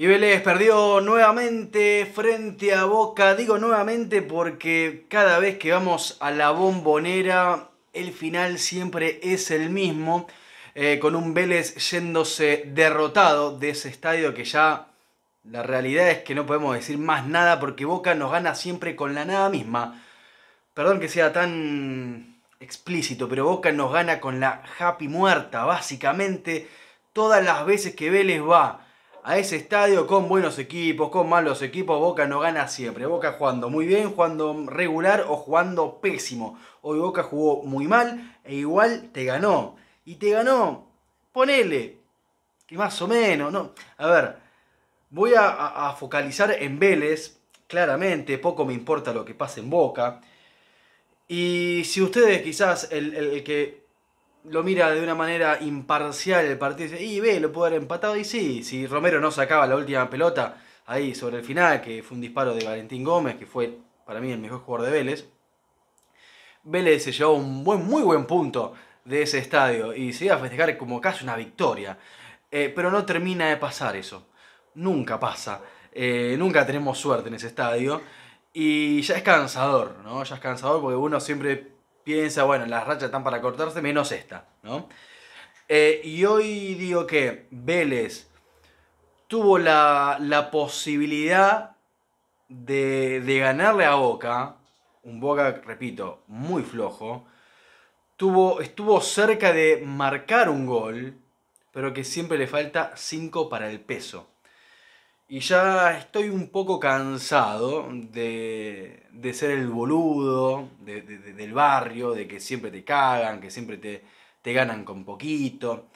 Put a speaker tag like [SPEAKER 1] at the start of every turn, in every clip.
[SPEAKER 1] Y Vélez perdió nuevamente frente a Boca. Digo nuevamente porque cada vez que vamos a la bombonera, el final siempre es el mismo. Eh, con un Vélez yéndose derrotado de ese estadio que ya la realidad es que no podemos decir más nada porque Boca nos gana siempre con la nada misma. Perdón que sea tan explícito, pero Boca nos gana con la happy muerta, básicamente todas las veces que Vélez va a ese estadio con buenos equipos, con malos equipos, Boca no gana siempre. Boca jugando muy bien, jugando regular o jugando pésimo. Hoy Boca jugó muy mal e igual te ganó. Y te ganó, ponele, que más o menos, ¿no? A ver, voy a, focalizar en Vélez, claramente, poco me importa lo que pase en Boca. Y si ustedes quizás el que lo mira de una manera imparcial el partido y dice, y ve, lo pudo haber empatado. Y sí, si Romero no sacaba la última pelota ahí sobre el final, que fue un disparo de Valentín Gómez, que fue para mí el mejor jugador de Vélez, Vélez se llevó un buen, muy buen punto de ese estadio y se iba a festejar como casi una victoria. Eh, pero no termina de pasar eso. Nunca pasa. Eh, nunca tenemos suerte en ese estadio. Y ya es cansador, ¿no? Ya es cansador porque uno siempre piensa, bueno, las rachas están para cortarse, menos esta, ¿no? Eh, y hoy digo que Vélez tuvo la, posibilidad de, de, ganarle a Boca, un Boca, repito, muy flojo, tuvo, estuvo cerca de marcar un gol, pero que siempre le falta 5 para el peso. Y ya estoy un poco cansado de, ser el boludo del barrio, de que siempre te cagan, que siempre te, ganan con poquito.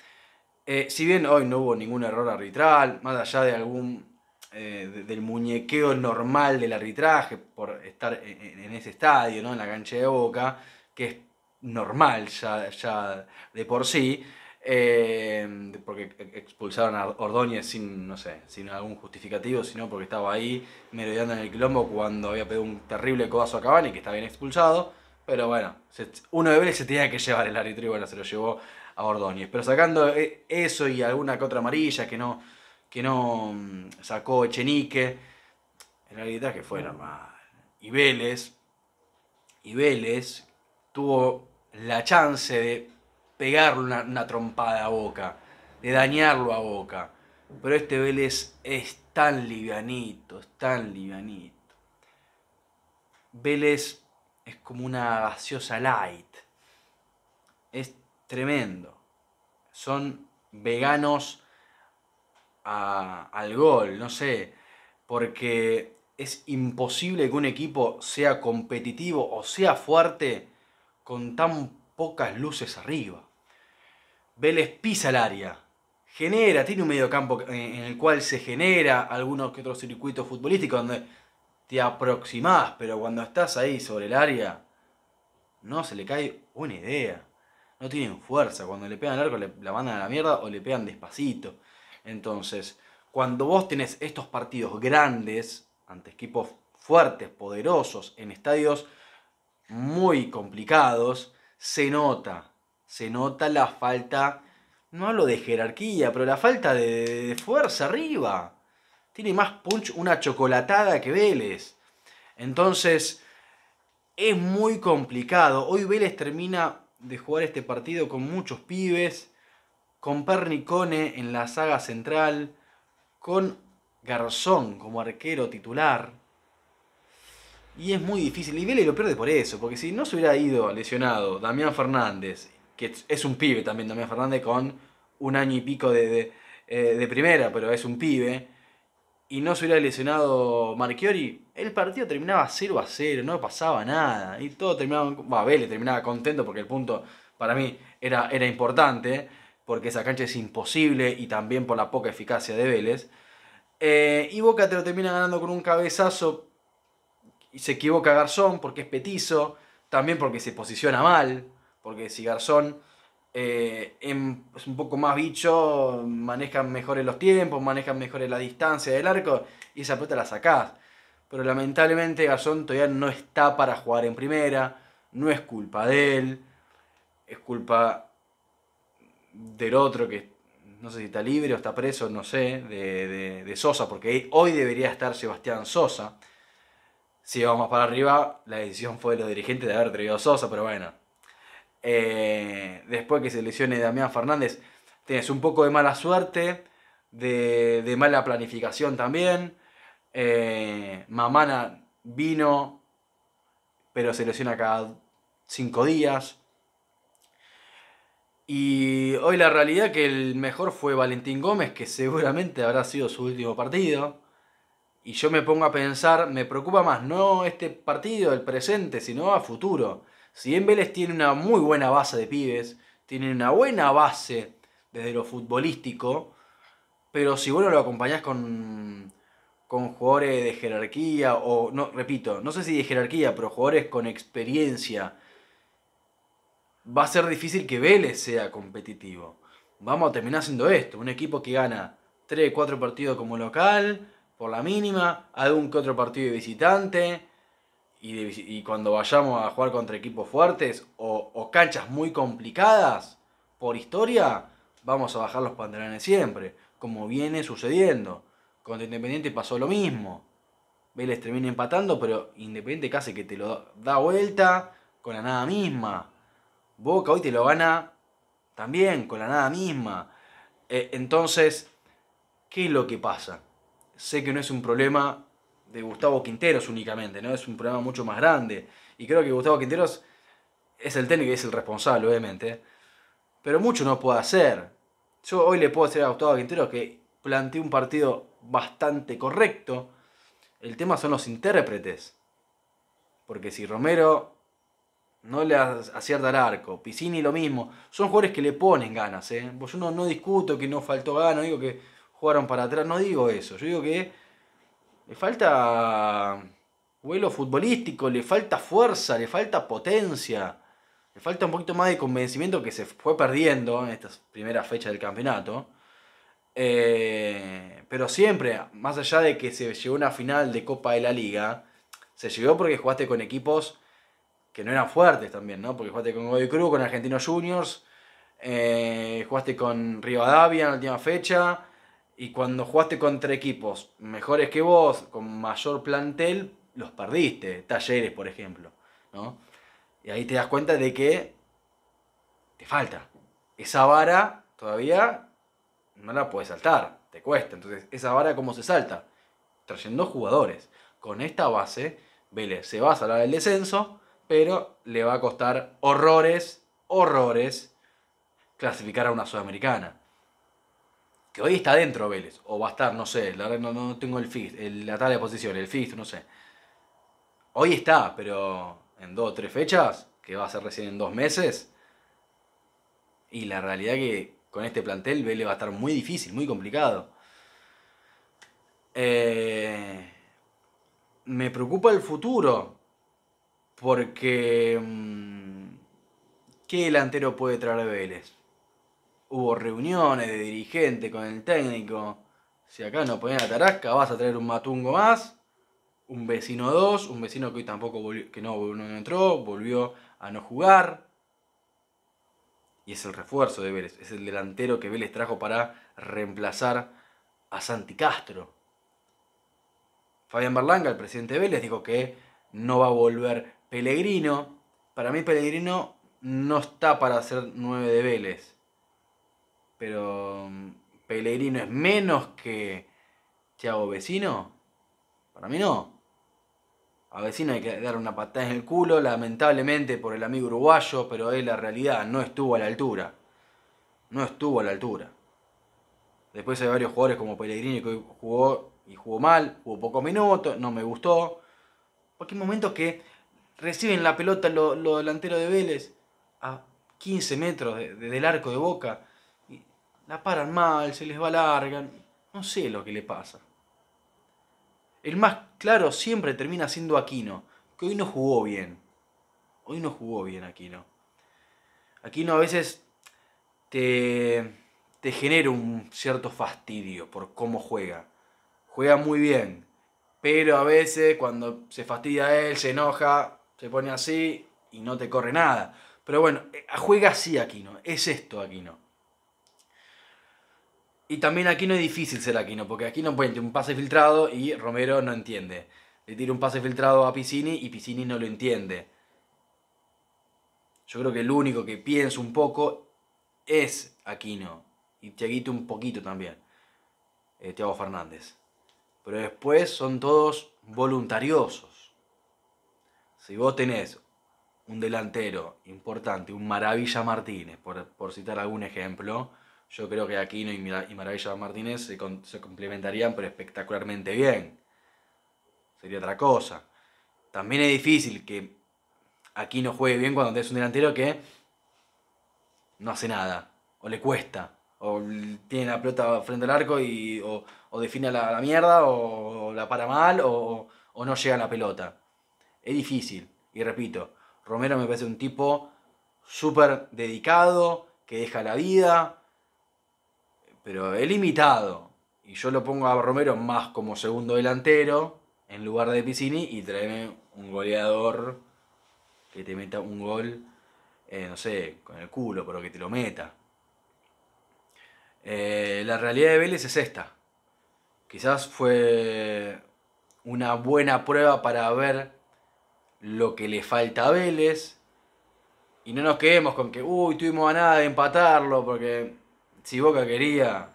[SPEAKER 1] Eh, si bien hoy no hubo ningún error arbitral, más allá de algún eh, del muñequeo normal del arbitraje por estar en, e, en, ese estadio, ¿no? en la cancha de Boca, que es normal ya, ya de por sí, eh, porque expulsaron a Ordóñez sin, no sé, sin algún justificativo, sino porque estaba ahí merodeando en el quilombo cuando había pedido un terrible codazo a Cavani, que estaba bien expulsado. Pero bueno, uno de Vélez se tenía que llevar el arbitrio y bueno, se lo llevó a Ordóñez. Pero sacando eh, eso y alguna que otra amarilla que no, que no mm, sacó Echenique, el que fue normal. Y Vélez, y Vélez tuvo la chance de pegarle una, trompada a Boca, de dañarlo a Boca. Pero este Vélez es tan livianito, es tan livianito. Vélez es como una gaseosa light. Es tremendo. Son veganos al gol, no sé. Porque es imposible que un equipo sea competitivo o sea fuerte con tan pocas luces arriba. Vélez pisa el área, genera, tiene un medio campo en el cual se genera algunos que otros circuitos futbolísticos donde te aproximás, pero cuando estás ahí sobre el área, no se le cae una idea. No tienen fuerza. Cuando le pegan al arco, la mandan a la mierda o le pegan despacito. Entonces, cuando vos tenés estos partidos grandes ante equipos fuertes, poderosos, en estadios muy complicados, se nota se nota la falta, no hablo de jerarquía, pero la falta de, fuerza arriba. Tiene más punch una chocolatada que Vélez. Entonces, es muy complicado. Hoy Vélez termina de jugar este partido con muchos pibes, con Pernicone en la saga central, con Garzón como arquero titular. Y es muy difícil. Y Vélez lo pierde por eso, porque si no se hubiera ido lesionado Damián Fernández que es un pibe también, Damián Fernández, con un año y pico eh, de, primera, pero es un pibe, y no se hubiera lesionado Marchiori, el partido terminaba 0 a 0, no pasaba nada, y todo terminaba, bueno, Vélez terminaba contento porque el punto para mí era, era importante, porque esa cancha es imposible y también por la poca eficacia de Vélez. Eh, y Boca te termina ganando con un cabezazo. Y se equivoca Garzón porque es petizo. También porque se posiciona mal porque si Garzón eh, em, es un poco más bicho, manejan mejores los tiempos, manejan mejores la distancia del arco y esa pelota la sacás. Pero lamentablemente Garzón todavía no está para jugar en primera, no es culpa de él, es culpa del otro que no sé si está libre o está preso, no sé, de, Sosa, porque hoy debería estar Sebastián Sosa. Si vamos para arriba, la decisión fue de los dirigentes de haber traído a Sosa, pero bueno, eh, después que se lesione Damián Fernández, tienes un poco de mala suerte, de, mala planificación también. Eh, Mamana vino, pero se lesiona cada cinco días. Y hoy la realidad que el mejor fue Valentín Gómez, que seguramente habrá sido su último partido. Y yo me pongo a pensar, me preocupa más no este partido, el presente, sino a futuro. Si bien Vélez tiene una muy buena base de pibes, tiene una buena base desde lo futbolístico, pero si vos no lo acompañás con, con jugadores de jerarquía, o no, repito, no sé si de jerarquía, pero jugadores con experiencia, va a ser difícil que Vélez sea competitivo. Vamos a terminar haciendo esto, un equipo que gana 3, 4 partidos como local, por la mínima, algún que otro partido de visitante, y, cuando vayamos a jugar contra equipos fuertes o, canchas muy complicadas, por historia, vamos a bajar los pantalones siempre, como viene sucediendo. Contra Independiente pasó lo mismo. Vélez termina empatando, pero Independiente casi que te lo da vuelta con la nada misma. Boca hoy te lo gana también con la nada misma. Eh, entonces, ¿qué es lo que pasa? Sé que no es un problema de Gustavo Quinteros únicamente, ¿no? Es un problema mucho más grande. Y creo que Gustavo Quinteros es el técnico y es el responsable, obviamente. Pero mucho no puede hacer. Yo hoy le puedo decir a Gustavo Quinteros que planteó un partido bastante correcto. El tema son los intérpretes. Porque si Romero no le acierta al arco, Piscini lo mismo, son jugadores que le ponen ganas. ¿eh? Yo no, no discuto que no faltó ganas, digo que jugaron para atrás, no digo eso. Yo digo que le falta vuelo futbolístico, le falta fuerza, le falta potencia, le falta un poquito más de convencimiento que se fue perdiendo en estas primeras fechas del campeonato. Eh, pero siempre, más allá de que se llegó a una final de Copa de la Liga, se llegó porque jugaste con equipos que no eran fuertes también, ¿no? Porque jugaste con Godoy Cruz, con Argentinos Juniors, eh, jugaste con Rivadavia en la última fecha, y cuando jugaste contra equipos mejores que vos, con mayor plantel, los perdiste. Talleres, por ejemplo. Y ahí te das cuenta de que te falta. Esa vara todavía no la puedes saltar. Te cuesta. Entonces, esa vara, ¿cómo se salta? Trayendo jugadores. Con esta base, Vélez se va a salvar el descenso, pero le va a costar horrores, horrores, clasificar a una sudamericana que hoy está dentro Vélez, o va a estar, no sé, la, no, no tengo el fit la tabla de posición, el fit no sé. Hoy está, pero en dos o tres fechas, que va a ser recién en dos meses. Y la realidad que con este plantel Vélez va a estar muy difícil, muy complicado. Eh, me preocupa el futuro, porque... Mm, ¿Qué delantero puede traer Vélez? hubo reuniones de dirigente con el técnico. Si acá no ponen a tarasca, vas a traer un matungo más, un vecino 2 un vecino que hoy tampoco que no, entró, volvió a no jugar. Y es el refuerzo de Vélez, es el delantero que Vélez trajo para reemplazar a Santi Castro. Fabián Berlanga, el presidente de Vélez, dijo que no va a volver Pellegrino. Para mí Pellegrino no está para ser 9 de Vélez. Pero mm, Pellegrino es menos que Thiago Vecino. Para mí no. A Vecino hay que dar una patada en el culo, lamentablemente por el amigo uruguayo, pero es la realidad, no estuvo a la altura. No estuvo a la altura. Después hay varios jugadores como Pellegrini que jugó y jugó mal, jugó pocos minutos, no me gustó. Porque hay momentos que reciben la pelota los lo delanteros de Vélez a 15 metros del arco de Boca la paran mal, se les va largan, no sé lo que le pasa. El más claro siempre termina siendo Aquino, que hoy no jugó bien. Hoy no jugó bien Aquino. Aquino a veces te, te genera un cierto fastidio por cómo juega. Juega muy bien, pero a veces cuando se fastidia él, se enoja, se pone así y no te corre nada. Pero bueno, eh, juega así Aquino, es esto Aquino. Y también aquí no es difícil ser Aquino, porque Aquino puede un pase filtrado y Romero no entiende. Le tira un pase filtrado a Piscini y Piscini no lo entiende. Yo creo que el único que piensa un poco es Aquino. Y Tiaguito un poquito también. Eh, Tiago Fernández. Pero después son todos voluntariosos. Si vos tenés un delantero importante, un Maravilla Martínez, por, por citar algún ejemplo, yo creo que Aquino y Maravilla Martínez se, complementarían pero espectacularmente bien. Sería otra cosa. También es difícil que Aquino juegue bien cuando tenés un delantero que no hace nada. O le cuesta. O tiene la pelota frente al arco y o, o define la, mierda o, la para mal o, o no llega a la pelota. Es difícil. Y repito, Romero me parece un tipo súper dedicado, que deja la vida, pero he limitado. Y yo lo pongo a Romero más como segundo delantero en lugar de Piscini y traeme un goleador que te meta un gol, eh, no sé, con el culo, pero que te lo meta. Eh, la realidad de Vélez es esta. Quizás fue una buena prueba para ver lo que le falta a Vélez. Y no nos quedemos con que, uy, tuvimos ganada nada de empatarlo, porque si Boca quería,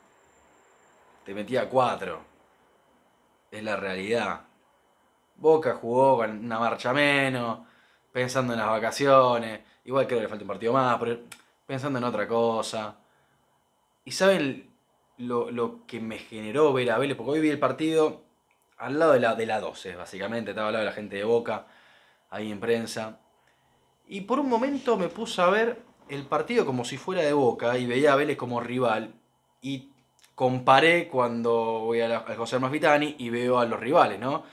[SPEAKER 1] te metía cuatro. Es la realidad. Boca jugó con una marcha menos, pensando en las vacaciones. Igual creo que le falta un partido más, pero pensando en otra cosa. ¿Y saben lo, que me generó ver a Vélez? Porque hoy vi el partido al lado de la, de la 12, básicamente. Estaba al lado de la gente de Boca, ahí en prensa. Y por un momento me puse a ver el partido como si fuera de Boca y veía a Vélez como rival y comparé cuando voy a, José más Vitani y veo a los rivales, ¿no?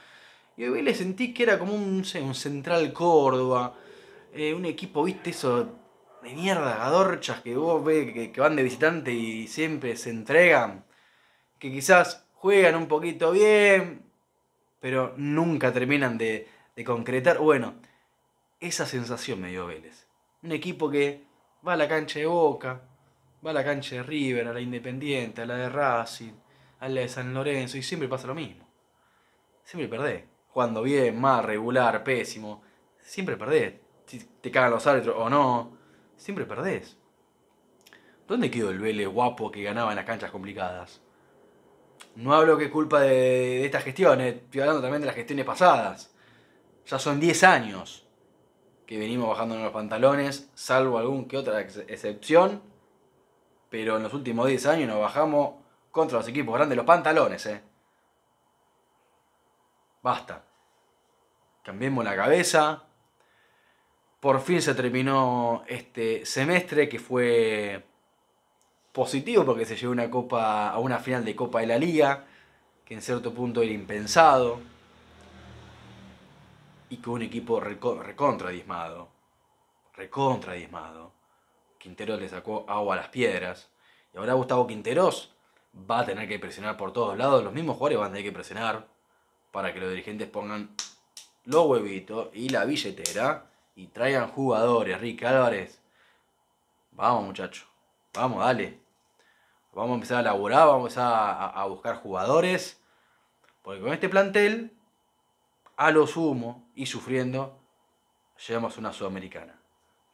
[SPEAKER 1] Y Vélez sentí que era como un, Central Córdoba, eh, un equipo, viste, eso de mierda, adorchas que vos ves que, van de visitante y siempre se entregan, que quizás juegan un poquito bien, pero nunca terminan de, de concretar. Bueno, esa sensación me dio Vélez. Un equipo que va a la cancha de Boca, va a la cancha de River, a la Independiente, a la de Racing, a la de San Lorenzo, y siempre pasa lo mismo. Siempre perdés. Cuando bien, mal, regular, pésimo, siempre perdés. Si te cagan los árbitros o no, siempre perdés. ¿Dónde quedó el Vélez guapo que ganaba en las canchas complicadas? No hablo que culpa de, de estas gestiones, estoy hablando también de las gestiones pasadas. Ya son 10 años que venimos bajando en los pantalones, salvo algún que otra excepción. Pero en los últimos 10 años nos bajamos contra los equipos grandes los pantalones, eh. Basta. Cambiemos la cabeza. Por fin se terminó este semestre que fue positivo porque se llegó una copa, a una final de Copa de la Liga, que en cierto punto era impensado y con un equipo recontra Quinteros le sacó agua a las piedras. Y ahora Gustavo Quinteros va a tener que presionar por todos lados. Los mismos jugadores van a tener que presionar para que los dirigentes pongan los huevitos y la billetera y traigan jugadores. Rick Álvarez, vamos muchachos. vamos, dale. Vamos a empezar a laburar, vamos a, a buscar jugadores. Porque con este plantel, a lo sumo, y sufriendo, llegamos a una Sudamericana.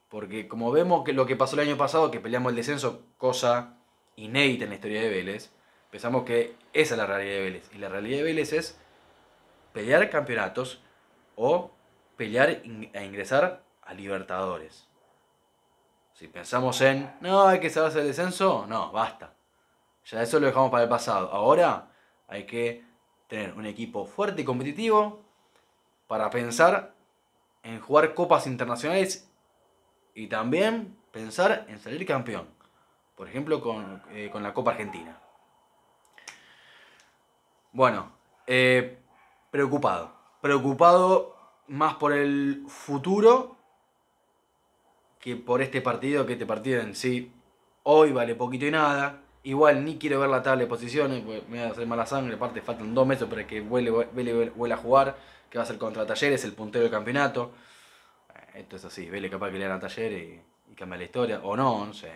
[SPEAKER 1] Porque como vemos que lo que pasó el año pasado, que peleamos el descenso, cosa inédita en la historia de Vélez, pensamos que esa es la realidad de Vélez. Y la realidad de Vélez es pelear campeonatos o pelear e ingresar a Libertadores. Si pensamos en, no, hay que salvarse el descenso, no, basta. Ya eso lo dejamos para el pasado. Ahora hay que tener un equipo fuerte y competitivo para pensar en jugar copas internacionales y también pensar en salir campeón, por ejemplo con, eh, la Copa Argentina. Bueno, eh, preocupado, preocupado más por el futuro que por este partido, que este partido en sí hoy vale poquito y nada. Igual ni quiero ver la tabla de posiciones, me va a hacer mala sangre. Aparte, faltan dos meses para que Vélez vuelva a jugar, que va a ser contra Talleres, el puntero del campeonato. Eh, esto es así, Vélez capaz que le haga a Talleres y, cambia la historia, o no, no sé.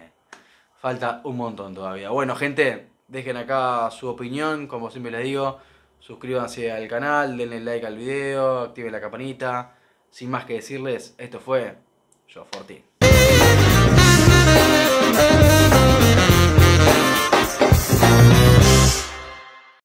[SPEAKER 1] Falta un montón todavía. Bueno, gente, dejen acá su opinión, como siempre les digo. Suscríbanse al canal, denle like al video, activen la campanita. Sin más que decirles, esto fue Yo Fortín.